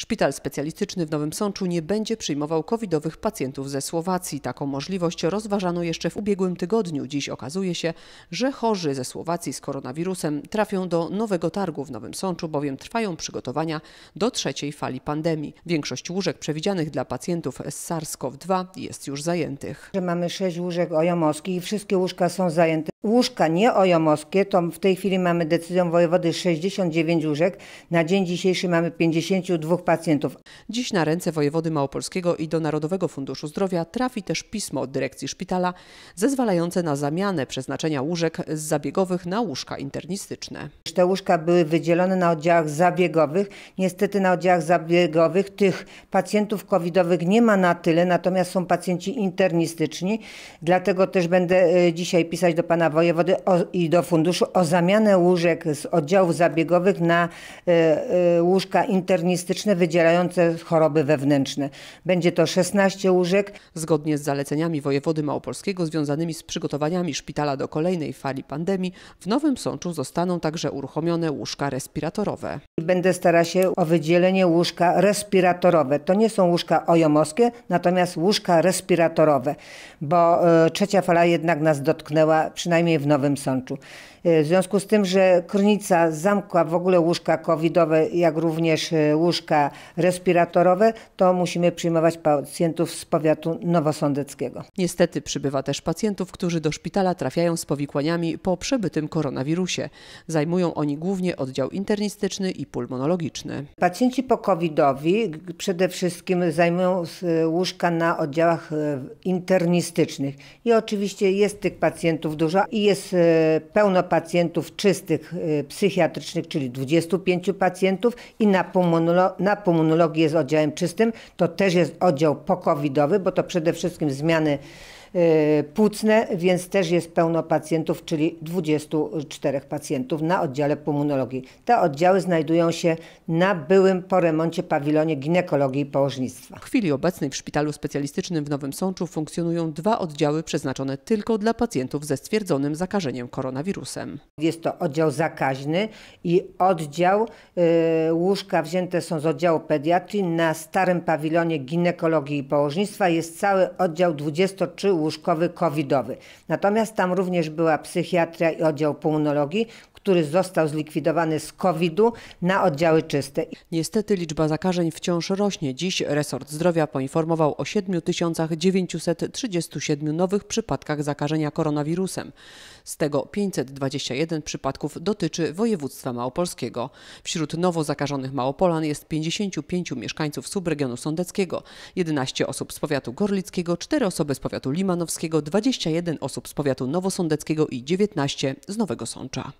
Szpital specjalistyczny w Nowym Sączu nie będzie przyjmował covidowych pacjentów ze Słowacji. Taką możliwość rozważano jeszcze w ubiegłym tygodniu. Dziś okazuje się, że chorzy ze Słowacji z koronawirusem trafią do nowego targu w Nowym Sączu, bowiem trwają przygotowania do trzeciej fali pandemii. Większość łóżek przewidzianych dla pacjentów z SARS-CoV-2 jest już zajętych. Mamy sześć łóżek ojomowskich i wszystkie łóżka są zajęte. Łóżka nieojomowskie, to w tej chwili mamy decyzją wojewody 69 łóżek. Na dzień dzisiejszy mamy 52 pacjentów pacjentów. Dziś na ręce wojewody małopolskiego i do Narodowego Funduszu Zdrowia trafi też pismo od dyrekcji szpitala zezwalające na zamianę przeznaczenia łóżek z zabiegowych na łóżka internistyczne. Te łóżka były wydzielone na oddziałach zabiegowych. Niestety na oddziałach zabiegowych tych pacjentów covidowych nie ma na tyle, natomiast są pacjenci internistyczni. Dlatego też będę e, dzisiaj pisać do pana wojewody i do funduszu o zamianę łóżek z oddziałów zabiegowych na e, e, łóżka internistyczne wydzielające choroby wewnętrzne. Będzie to 16 łóżek. Zgodnie z zaleceniami wojewody małopolskiego związanymi z przygotowaniami szpitala do kolejnej fali pandemii, w Nowym Sączu zostaną także uruchomione łóżka respiratorowe. Będę starała się o wydzielenie łóżka respiratorowe. To nie są łóżka ojomowskie, natomiast łóżka respiratorowe, bo e, trzecia fala jednak nas dotknęła, przynajmniej w Nowym Sączu. E, w związku z tym, że Krynica zamkła w ogóle łóżka covidowe, jak również e, łóżka respiratorowe, to musimy przyjmować pacjentów z powiatu nowosądeckiego. Niestety przybywa też pacjentów, którzy do szpitala trafiają z powikłaniami po przebytym koronawirusie. Zajmują oni głównie oddział internistyczny i pulmonologiczny. Pacjenci po covidowi przede wszystkim zajmują łóżka na oddziałach e, internistycznych i oczywiście jest tych pacjentów dużo i jest e, pełno pacjentów czystych e, psychiatrycznych, czyli 25 pacjentów i na, pulmonolo na pulmonologii jest oddziałem czystym, to też jest oddział pokowidowy, bo to przede wszystkim zmiany Y, płucne, więc też jest pełno pacjentów, czyli 24 pacjentów na oddziale pulmonologii. Te oddziały znajdują się na byłym po remoncie pawilonie ginekologii i położnictwa. W chwili obecnej w szpitalu specjalistycznym w Nowym Sączu funkcjonują dwa oddziały przeznaczone tylko dla pacjentów ze stwierdzonym zakażeniem koronawirusem. Jest to oddział zakaźny i oddział, yy, łóżka wzięte są z oddziału pediatrii. Na starym pawilonie ginekologii i położnictwa jest cały oddział 23 łóżkowy covidowy. Natomiast tam również była psychiatria i oddział pulmonologii, który został zlikwidowany z covid na oddziały czyste. Niestety liczba zakażeń wciąż rośnie. Dziś resort zdrowia poinformował o 7937 nowych przypadkach zakażenia koronawirusem. Z tego 521 przypadków dotyczy województwa małopolskiego. Wśród nowo zakażonych Małopolan jest 55 mieszkańców subregionu sądeckiego, 11 osób z powiatu gorlickiego, 4 osoby z powiatu limanowskiego, Szymanowskiego 21 osób z powiatu nowosądeckiego i 19 z Nowego Sącza.